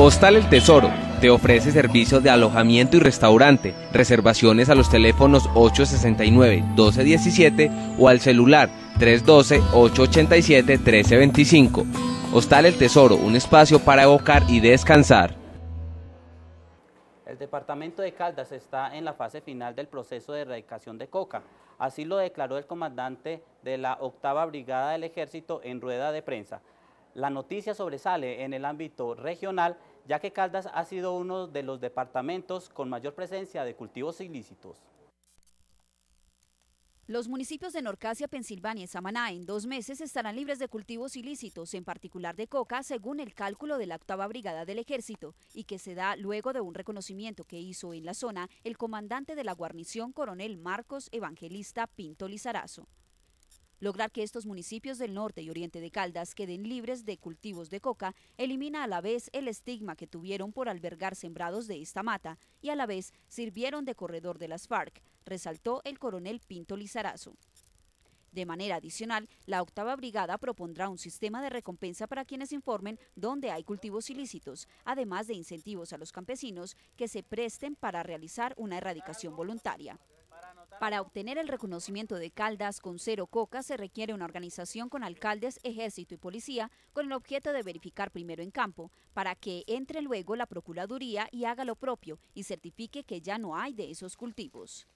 Hostal El Tesoro te ofrece servicios de alojamiento y restaurante, reservaciones a los teléfonos 869-1217 o al celular 312-887-1325. Hostal El Tesoro, un espacio para evocar y descansar. El departamento de Caldas está en la fase final del proceso de erradicación de coca. Así lo declaró el comandante de la octava brigada del ejército en rueda de prensa. La noticia sobresale en el ámbito regional, ya que Caldas ha sido uno de los departamentos con mayor presencia de cultivos ilícitos. Los municipios de Norcasia, Pensilvania y Samaná en dos meses estarán libres de cultivos ilícitos, en particular de coca, según el cálculo de la octava brigada del ejército, y que se da luego de un reconocimiento que hizo en la zona el comandante de la guarnición, coronel Marcos Evangelista Pinto Lizarazo. Lograr que estos municipios del norte y oriente de Caldas queden libres de cultivos de coca elimina a la vez el estigma que tuvieron por albergar sembrados de esta mata y a la vez sirvieron de corredor de las FARC, resaltó el coronel Pinto Lizarazo. De manera adicional, la octava brigada propondrá un sistema de recompensa para quienes informen dónde hay cultivos ilícitos, además de incentivos a los campesinos que se presten para realizar una erradicación voluntaria. Para obtener el reconocimiento de Caldas con cero coca se requiere una organización con alcaldes, ejército y policía con el objeto de verificar primero en campo, para que entre luego la Procuraduría y haga lo propio y certifique que ya no hay de esos cultivos.